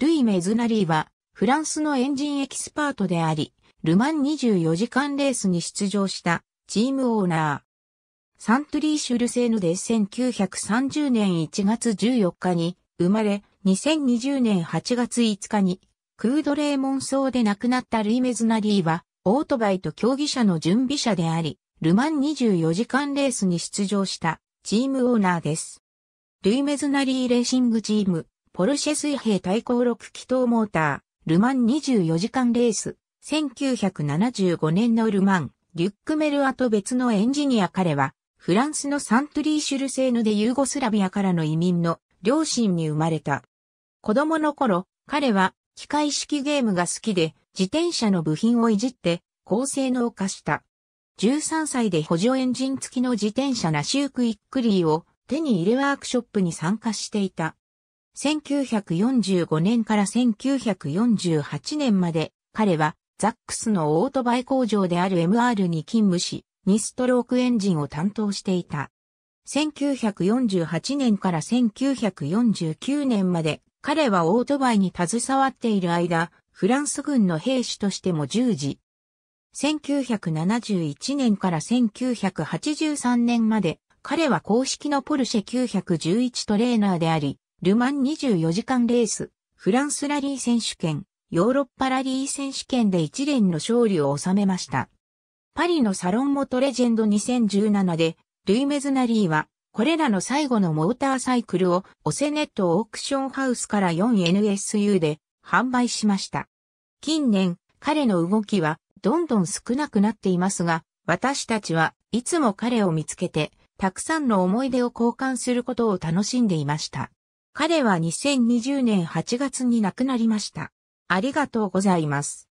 ルイ・メズナリーは、フランスのエンジンエキスパートであり、ルマン24時間レースに出場したチームオーナー。サントリー・シュルセーヌで1930年1月14日に生まれ、2020年8月5日にクードレーモン層で亡くなったルイ・メズナリーは、オートバイと競技者の準備者であり、ルマン24時間レースに出場したチームオーナーです。ルイ・メズナリーレーシングチーム、ポルシェ水平対抗6気筒モーター、ルマン24時間レース、1975年のルマン、リュックメルアと別のエンジニア彼は、フランスのサントリーシュルセーヌでユーゴスラビアからの移民の両親に生まれた。子供の頃、彼は機械式ゲームが好きで、自転車の部品をいじって、高性能化した。13歳で補助エンジン付きの自転車ナシュークイックリーを手に入れワークショップに参加していた。1945年から1948年まで彼はザックスのオートバイ工場である MR に勤務し、2ストロークエンジンを担当していた。1948年から1949年まで彼はオートバイに携わっている間、フランス軍の兵士としても従事。1971年から1983年まで彼は公式のポルシェ911トレーナーであり、ルマン24時間レース、フランスラリー選手権、ヨーロッパラリー選手権で一連の勝利を収めました。パリのサロンモトレジェンド2017で、ルイメズナリーは、これらの最後のモーターサイクルをオセネットオークションハウスから 4NSU で販売しました。近年、彼の動きはどんどん少なくなっていますが、私たちはいつも彼を見つけて、たくさんの思い出を交換することを楽しんでいました。彼は2020年8月に亡くなりました。ありがとうございます。